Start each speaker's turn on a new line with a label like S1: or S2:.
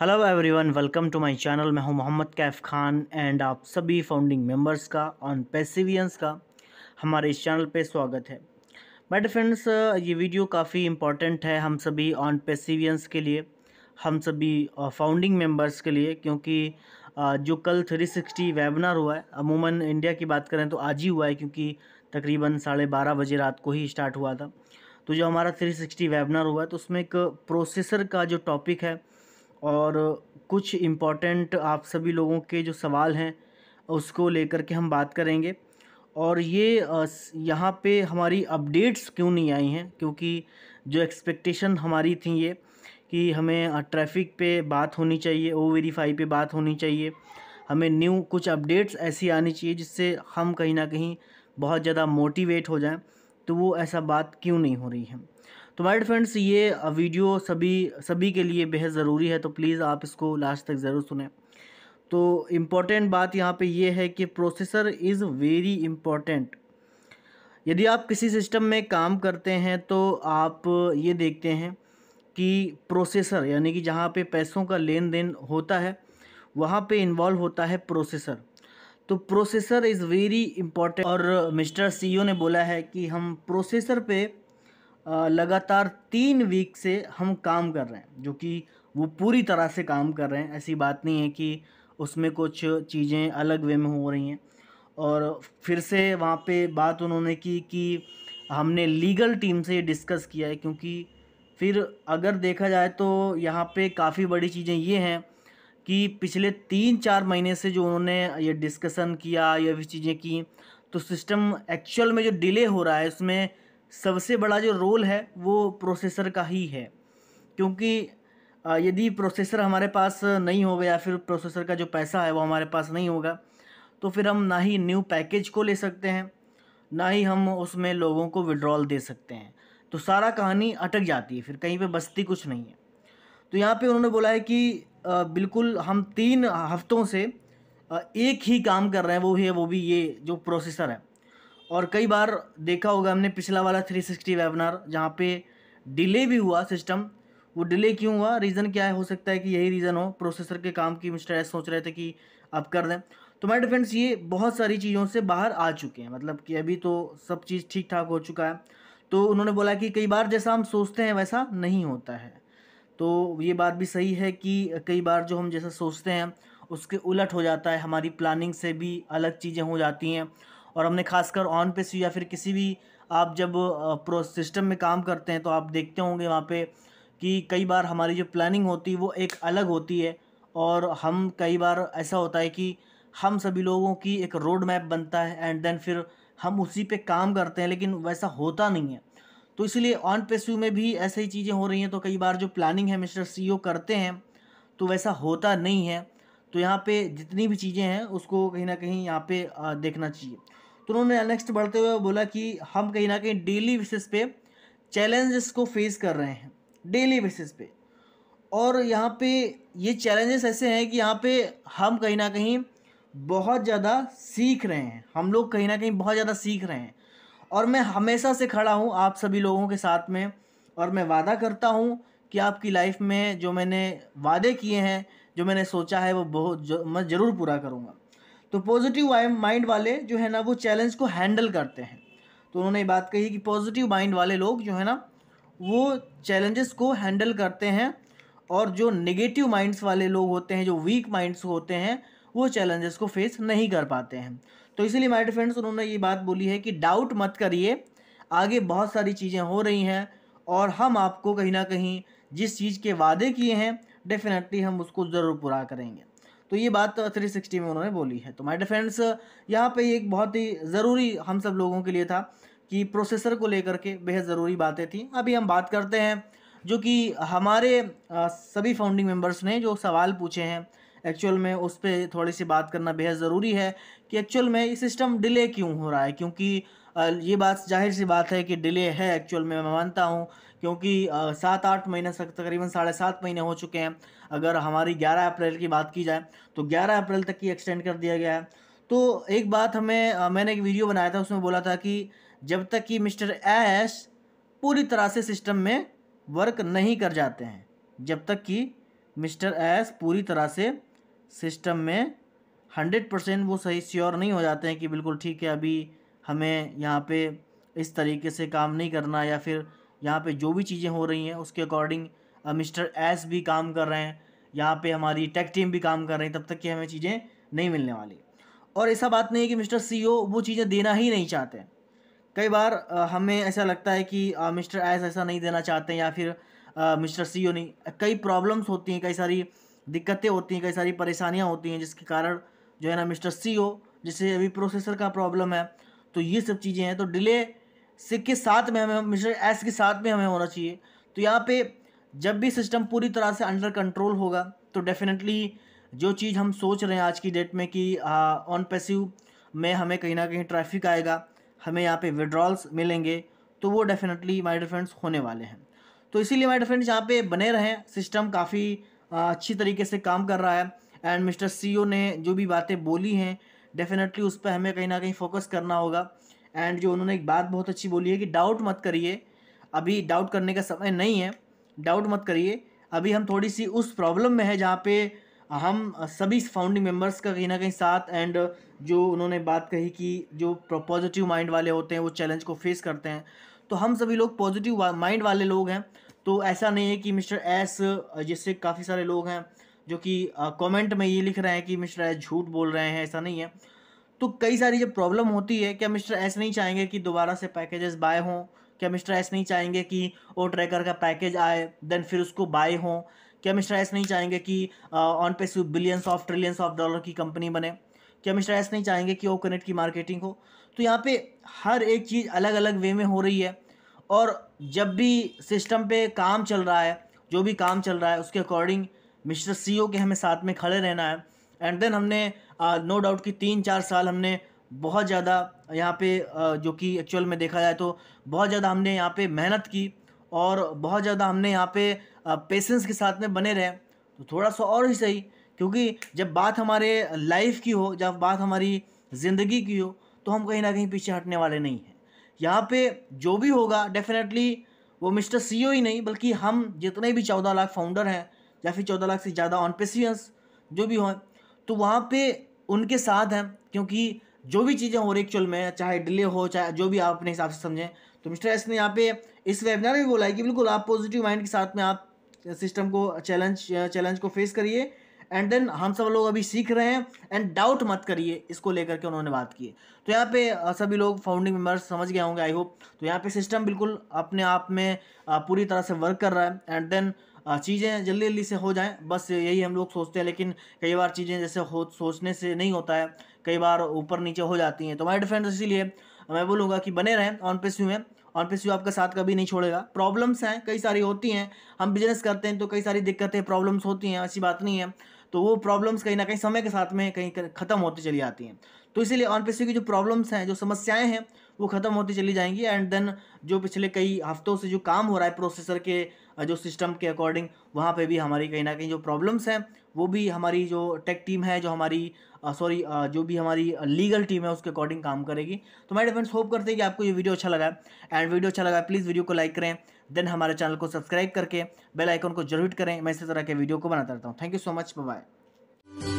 S1: hello everyone welcome to my channel मैं हूं Mohammad Kaif Khan and आप सभी फाउंडिंग मेंबर्स का ऑन पेसिवियंस का हमारे इस चैनल पे स्वागत है माय फ्रेंड्स ये वीडियो काफ़ी इम्पॉर्टेंट है हम सभी ऑन पेसिवियंस के लिए हम सभी फाउंडिंग uh, मेंबर्स के लिए क्योंकि uh, जो कल 360 वेबिनार हुआ है अमूमन इंडिया की बात करें तो आज ही हुआ है क्योंकि तकरीबन साढ़े बारह बजे रात को ही स्टार्ट हुआ था तो जो हमारा थ्री वेबिनार हुआ है तो उसमें एक प्रोसेसर का जो टॉपिक है और कुछ इम्पॉर्टेंट आप सभी लोगों के जो सवाल हैं उसको लेकर के हम बात करेंगे और ये यहाँ पे हमारी अपडेट्स क्यों नहीं आई हैं क्योंकि जो एक्सपेक्टेशन हमारी थी ये कि हमें ट्रैफिक पे बात होनी चाहिए ओ वेरीफाई पे बात होनी चाहिए हमें न्यू कुछ अपडेट्स ऐसी आनी चाहिए जिससे हम कहीं ना कहीं बहुत ज़्यादा मोटिवेट हो जाएं तो वो ऐसा बात क्यों नहीं हो रही है तो माइड फ्रेंड्स ये वीडियो सभी सभी के लिए बेहद ज़रूरी है तो प्लीज़ आप इसको लास्ट तक ज़रूर सुने तो इम्पॉर्टेंट बात यहाँ पे ये है कि प्रोसेसर इज़ वेरी इम्पॉर्टेंट यदि आप किसी सिस्टम में काम करते हैं तो आप ये देखते हैं कि प्रोसेसर यानी कि जहाँ पे पैसों का लेन देन होता है वहाँ पे इन्वॉल्व होता है प्रोसेसर तो प्रोसेसर इज़ वेरी इम्पॉर्टेंट और मिस्टर सीईओ ने बोला है कि हम प्रोसेसर पर लगातार तीन वीक से हम काम कर रहे हैं जो कि वो पूरी तरह से काम कर रहे हैं ऐसी बात नहीं है कि उसमें कुछ चीज़ें अलग वे में हो रही हैं और फिर से वहाँ पे बात उन्होंने की कि हमने लीगल टीम से डिस्कस किया है क्योंकि फिर अगर देखा जाए तो यहाँ पे काफ़ी बड़ी चीज़ें ये हैं कि पिछले तीन चार महीने से जो उन्होंने ये डिस्कसन किया या भी चीज़ें की तो सिस्टम एक्चुअल में जो डिले हो रहा है उसमें सबसे बड़ा जो रोल है वो प्रोसेसर का ही है क्योंकि यदि प्रोसेसर हमारे पास नहीं होगा या फिर प्रोसेसर का जो पैसा है वो हमारे पास नहीं होगा तो फिर हम ना ही न्यू पैकेज को ले सकते हैं ना ही हम उसमें लोगों को विड्रॉल दे सकते हैं तो सारा कहानी अटक जाती है फिर कहीं पे बस्ती कुछ नहीं है तो यहाँ पे उन्होंने बोला है कि बिल्कुल हम तीन हफ्तों से एक ही काम कर रहे हैं वो है वो भी ये जो प्रोसेसर है और कई बार देखा होगा हमने पिछला वाला 360 वेबिनार जहाँ पे डिले भी हुआ सिस्टम वो डिले क्यों हुआ रीज़न क्या है हो सकता है कि यही रीज़न हो प्रोसेसर के काम की मिस्टर एस सोच रहे थे कि अब कर दें तो माय डिफेंड्स ये बहुत सारी चीज़ों से बाहर आ चुके हैं मतलब कि अभी तो सब चीज़ ठीक ठाक हो चुका है तो उन्होंने बोला कि कई बार जैसा हम सोचते हैं वैसा नहीं होता है तो ये बात भी सही है कि कई बार जो हम जैसा सोचते हैं उसके उलट हो जाता है हमारी प्लानिंग से भी अलग चीज़ें हो जाती हैं और हमने खासकर ऑन पे सी या फिर किसी भी आप जब प्रो सिस्टम में काम करते हैं तो आप देखते होंगे वहाँ पे कि कई बार हमारी जो प्लानिंग होती है वो एक अलग होती है और हम कई बार ऐसा होता है कि हम सभी लोगों की एक रोड मैप बनता है एंड देन फिर हम उसी पे काम करते हैं लेकिन वैसा होता नहीं है तो इसलिए ऑन पे सी में भी ऐसे ही चीज़ें हो रही हैं तो कई बार जो प्लानिंग है मिस्टर सी e करते हैं तो वैसा होता नहीं है तो यहाँ पे जितनी भी चीज़ें हैं उसको कहीं ना कहीं यहाँ पे देखना चाहिए तो उन्होंने नेक्स्ट बढ़ते हुए बोला कि हम कहीं ना कहीं डेली बेसिस पे चैलेंजेस को फेस कर रहे हैं डेली बेसिस पे और यहाँ पे ये चैलेंजेस ऐसे हैं कि यहाँ पे हम कहीं ना कहीं बहुत ज़्यादा सीख रहे हैं हम लोग कहीं ना कहीं बहुत ज़्यादा सीख रहे हैं और मैं हमेशा से खड़ा हूँ आप सभी लोगों के साथ में और मैं वादा करता हूँ कि आपकी लाइफ में जो मैंने वादे किए हैं जो मैंने सोचा है वो बहुत मैं ज़रूर पूरा करूँगा तो पॉजिटिव माइंड वाले जो है ना वो चैलेंज को हैंडल करते हैं तो उन्होंने बात कही कि पॉजिटिव माइंड वाले लोग जो है ना वो चैलेंजेस को हैंडल करते हैं और जो नेगेटिव माइंड्स वाले लोग होते हैं जो वीक माइंड्स होते हैं वो चैलेंजेस को फेस नहीं कर पाते हैं तो इसीलिए माइड फ्रेंड्स उन्होंने ये बात बोली है कि डाउट मत करिए आगे बहुत सारी चीज़ें हो रही हैं और हम आपको कहीं ना कहीं जिस चीज़ के वादे किए हैं डेफिनेटली हम उसको ज़रूर पूरा करेंगे तो ये बात 360 में उन्होंने बोली है तो माय डिफेंस यहाँ पे एक बहुत ही ज़रूरी हम सब लोगों के लिए था कि प्रोसेसर को लेकर के बेहद ज़रूरी बातें थी अभी हम बात करते हैं जो कि हमारे सभी फाउंडिंग मेम्बर्स ने जो सवाल पूछे हैं एक्चुअल में उस पर थोड़ी सी बात करना बेहद ज़रूरी है कि एक्चुअल में ये सिस्टम डिले क्यों हो रहा है क्योंकि ये बात जाहिर सी बात है कि डिले है एक्चुअल में मैं मानता हूँ क्योंकि सात आठ महीने तकरीबन साढ़े सात महीने हो चुके हैं अगर हमारी ग्यारह अप्रैल की बात की जाए तो ग्यारह अप्रैल तक की एक्सटेंड कर दिया गया है तो एक बात हमें मैंने एक वीडियो बनाया था उसमें बोला था कि जब तक कि मिस्टर ऐश पूरी तरह से सिस्टम में वर्क नहीं कर जाते हैं जब तक कि मिस्टर ऐस पूरी तरह से सिस्टम में हंड्रेड परसेंट वो सही श्योर नहीं हो जाते हैं कि बिल्कुल ठीक है अभी हमें यहाँ पे इस तरीके से काम नहीं करना या फिर यहाँ पे जो भी चीज़ें हो रही हैं उसके अकॉर्डिंग मिस्टर एस भी काम कर रहे हैं यहाँ पे हमारी टेक टीम भी काम कर रही है तब तक कि हमें चीज़ें नहीं मिलने वाली और ऐसा बात नहीं है कि मिस्टर सी वो चीज़ें देना ही नहीं चाहते कई बार हमें ऐसा लगता है कि मिस्टर एस ऐसा नहीं देना चाहते या फिर मिस्टर सी नहीं कई प्रॉब्लम्स होती हैं कई सारी दिक्कतें होती हैं कई सारी परेशानियाँ होती हैं जिसके कारण जो है ना मिस्टर सी जिसे अभी प्रोसेसर का प्रॉब्लम है तो ये सब चीज़ें हैं तो डिले सिक के साथ में हमें मिश्र एस के साथ में हमें होना चाहिए तो यहाँ पे जब भी सिस्टम पूरी तरह से अंडर कंट्रोल होगा तो डेफिनेटली जो चीज़ हम सोच रहे हैं आज की डेट में कि ऑन पैसिव में हमें कहीं ना कहीं ट्रैफिक आएगा हमें यहाँ पे विड्रॉल्स मिलेंगे तो वो डेफिनेटली माई डिफ्रेंड्स होने वाले हैं तो इसीलिए माई डिफ्रेंड्स यहाँ पे बने रहें सिस्टम काफ़ी अच्छी तरीके से काम कर रहा है एंड मिस्टर सी ने जो भी बातें बोली हैं डेफिनेटली उस पर हमें कहीं ना कहीं फोकस करना होगा एंड जो उन्होंने एक बात बहुत अच्छी बोली है कि डाउट मत करिए अभी डाउट करने का समय नहीं है डाउट मत करिए अभी हम थोड़ी सी उस प्रॉब्लम में है जहाँ पे हम सभी फाउंडिंग मेम्बर्स का कहीं ना कहीं साथ एंड जो उन्होंने बात कही कि जो पॉजिटिव माइंड वाले होते हैं वो चैलेंज को फेस करते हैं तो हम सभी लोग पॉजिटिव माइंड वाले लोग हैं तो ऐसा नहीं है कि मिस्टर एस जिससे काफ़ी सारे लोग हैं जो कि कमेंट में ये लिख रहे हैं कि मिस्टर एस झूठ बोल रहे हैं ऐसा नहीं है तो कई सारी जब प्रॉब्लम होती है क्या मिस्टर एस नहीं चाहेंगे कि दोबारा से पैकेजेस बाय हों क्या मिस्टर एस नहीं चाहेंगे कि ओ ट्रैकर का पैकेज आए देन फिर उसको बाय हों क्या मिस्टर एस नहीं चाहेंगे कि ऑन पे सू billions of trillions of dollar की कंपनी बने क्या मिस्टर एस नहीं चाहेंगे कि ओ कनेक्ट की मार्केटिंग हो तो यहाँ पे हर एक चीज़ अलग अलग वे में हो रही है और जब भी सिस्टम पे काम चल रहा है जो भी काम चल रहा है उसके अकॉर्डिंग मिस्टर सी के हमें साथ में खड़े रहना है एंड देन हमने नो डाउट कि तीन चार साल हमने बहुत ज़्यादा यहाँ पे जो कि एक्चुअल में देखा जाए तो बहुत ज़्यादा हमने यहाँ पे मेहनत की और बहुत ज़्यादा हमने यहाँ पे पेशेंस के साथ में बने रहे तो थोड़ा सा और ही सही क्योंकि जब बात हमारे लाइफ की हो जब बात हमारी ज़िंदगी की हो तो हम कहीं ना कहीं पीछे हटने वाले नहीं हैं यहाँ पे जो भी होगा डेफिनेटली वो मिस्टर सी ही नहीं बल्कि हम जितने भी चौदह लाख फाउंडर हैं या फिर चौदह लाख से ज़्यादा ऑन पेसियंस जो भी हों तो वहाँ पे उनके साथ हैं क्योंकि जो भी चीज़ें हो रही एक्चुअल में चाहे डिले हो चाहे जो भी आप अपने हिसाब से समझें तो मिस्टर एस ने यहाँ पे इस वेबिनार में बोला है कि बिल्कुल आप पॉजिटिव माइंड के साथ में आप सिस्टम को चैलेंज चैलेंज को फेस करिए एंड देन हम सब लोग अभी सीख रहे हैं एंड डाउट मत करिए इसको लेकर के उन्होंने बात की तो यहाँ पे सभी लोग फाउंडिंग मेम्बर्स समझ गए होंगे आई होप तो यहाँ पे सिस्टम बिल्कुल अपने आप में पूरी तरह से वर्क कर रहा है एंड देन चीज़ें जल्दी जल्दी से हो जाएं बस यही हम लोग सोचते हैं लेकिन कई बार चीज़ें जैसे हो सोचने से नहीं होता है कई बार ऊपर नीचे हो जाती हैं तो माय डिफ्रेंड इसीलिए मैं बोलूँगा कि बने रहें ऑन पे में ऑन पेस्यू आपका साथ कभी नहीं छोड़ेगा प्रॉब्लम्स हैं कई सारी होती हैं हम बिजनेस करते हैं तो कई सारी दिक्कतें प्रॉब्लम्स होती हैं ऐसी बात नहीं है तो वो प्रॉब्लम्स कहीं ना कहीं समय के साथ में कहीं ख़त्म होती चली जाती हैं तो इसीलिए ऑन पे की जो प्रॉब्लम्स हैं जो समस्याएँ हैं वो ख़त्म होती चली जाएंगी एंड देन जो पिछले कई हफ्तों से जो काम हो रहा है प्रोसेसर के जो सिस्टम के अकॉर्डिंग वहाँ पे भी हमारी कहीं ना कहीं जो प्रॉब्लम्स हैं वो भी हमारी जो टेक टीम है जो हमारी सॉरी जो भी हमारी लीगल टीम है उसके अकॉर्डिंग काम करेगी तो माय डिफेंड्स होप करते हैं कि आपको ये वीडियो अच्छा लगा एंड वीडियो अच्छा लगा प्लीज़ वीडियो को लाइक करें देन हमारे चैनल को सब्सक्राइब करके बेल आइकन को जरूर करें मैं इसी तरह के वीडियो को बनाता रहता हूँ thank you so much bye